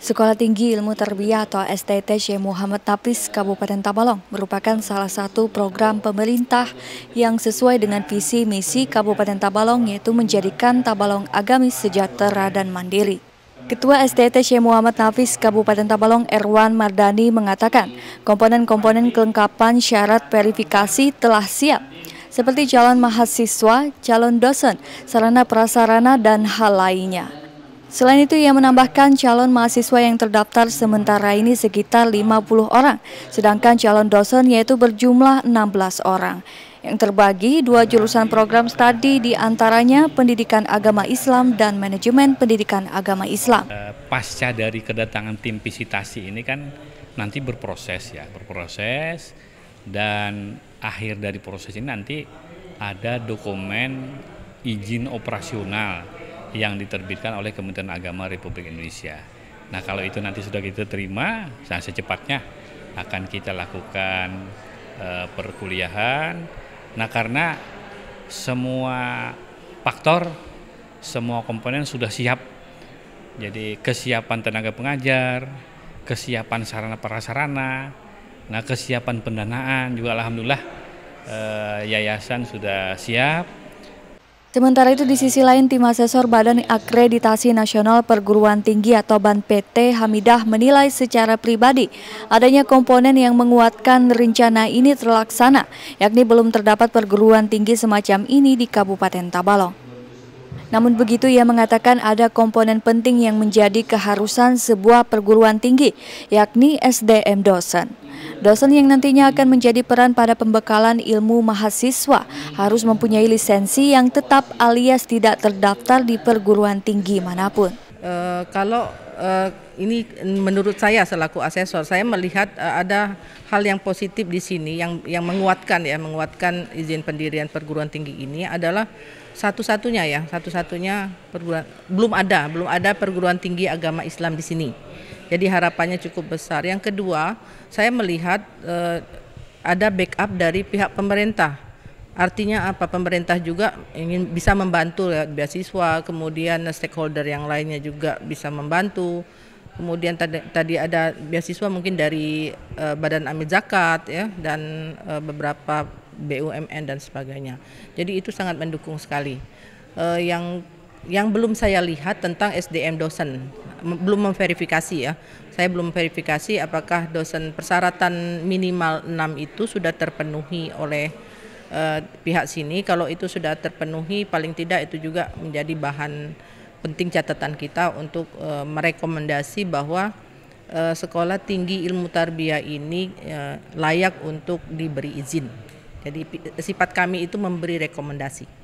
Sekolah Tinggi Ilmu Terbiah atau STT Syekh Muhammad Tapis Kabupaten Tabalong merupakan salah satu program pemerintah yang sesuai dengan visi misi Kabupaten Tabalong yaitu menjadikan Tabalong agamis sejahtera dan mandiri. Ketua STT Syekh Muhammad Nafis Kabupaten Tabalong Erwan Mardani mengatakan, komponen-komponen kelengkapan syarat verifikasi telah siap seperti calon mahasiswa, calon dosen, sarana prasarana, dan hal lainnya. Selain itu, ia menambahkan calon mahasiswa yang terdaftar sementara ini sekitar 50 orang, sedangkan calon dosen yaitu berjumlah 16 orang. Yang terbagi dua jurusan program studi diantaranya Pendidikan Agama Islam dan Manajemen Pendidikan Agama Islam. Eh, pasca dari kedatangan tim visitasi ini kan nanti berproses ya, berproses dan akhir dari proses ini nanti ada dokumen izin operasional yang diterbitkan oleh Kementerian Agama Republik Indonesia. Nah kalau itu nanti sudah kita terima, saya nah, secepatnya akan kita lakukan e, perkuliahan. Nah karena semua faktor, semua komponen sudah siap. Jadi kesiapan tenaga pengajar, kesiapan sarana prasarana, nah kesiapan pendanaan juga alhamdulillah e, yayasan sudah siap Sementara itu di sisi lain tim asesor Badan Akreditasi Nasional Perguruan Tinggi atau BAN PT Hamidah menilai secara pribadi adanya komponen yang menguatkan rencana ini terlaksana, yakni belum terdapat perguruan tinggi semacam ini di Kabupaten Tabalong. Namun begitu ia mengatakan ada komponen penting yang menjadi keharusan sebuah perguruan tinggi, yakni SDM dosen. Dosen yang nantinya akan menjadi peran pada pembekalan ilmu mahasiswa harus mempunyai lisensi yang tetap alias tidak terdaftar di perguruan tinggi manapun. Eh, kalau uh, ini menurut saya selaku asesor, saya melihat uh, ada hal yang positif di sini yang yang menguatkan ya, menguatkan izin pendirian perguruan tinggi ini adalah satu-satunya ya, satu-satunya perguruan belum ada, belum ada perguruan tinggi agama Islam di sini. Jadi harapannya cukup besar. Yang kedua, saya melihat ada backup dari pihak pemerintah Artinya apa? Pemerintah juga ingin bisa membantu ya beasiswa, kemudian stakeholder yang lainnya juga bisa membantu. Kemudian tadi, tadi ada beasiswa mungkin dari uh, Badan Amil Zakat ya dan uh, beberapa BUMN dan sebagainya. Jadi itu sangat mendukung sekali. Uh, yang yang belum saya lihat tentang SDM dosen belum memverifikasi ya. Saya belum verifikasi apakah dosen persyaratan minimal 6 itu sudah terpenuhi oleh eh, pihak sini kalau itu sudah terpenuhi paling tidak itu juga menjadi bahan penting catatan kita untuk eh, merekomendasi bahwa eh, sekolah tinggi ilmu tarbiyah ini eh, layak untuk diberi izin. Jadi sifat kami itu memberi rekomendasi.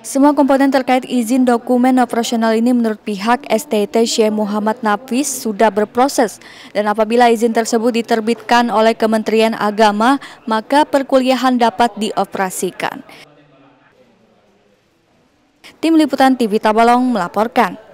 Semua komponen terkait izin dokumen operasional ini menurut pihak STT Syekh Muhammad Nafis sudah berproses dan apabila izin tersebut diterbitkan oleh Kementerian Agama maka perkuliahan dapat dioperasikan. Tim Liputan TV Tabalong melaporkan.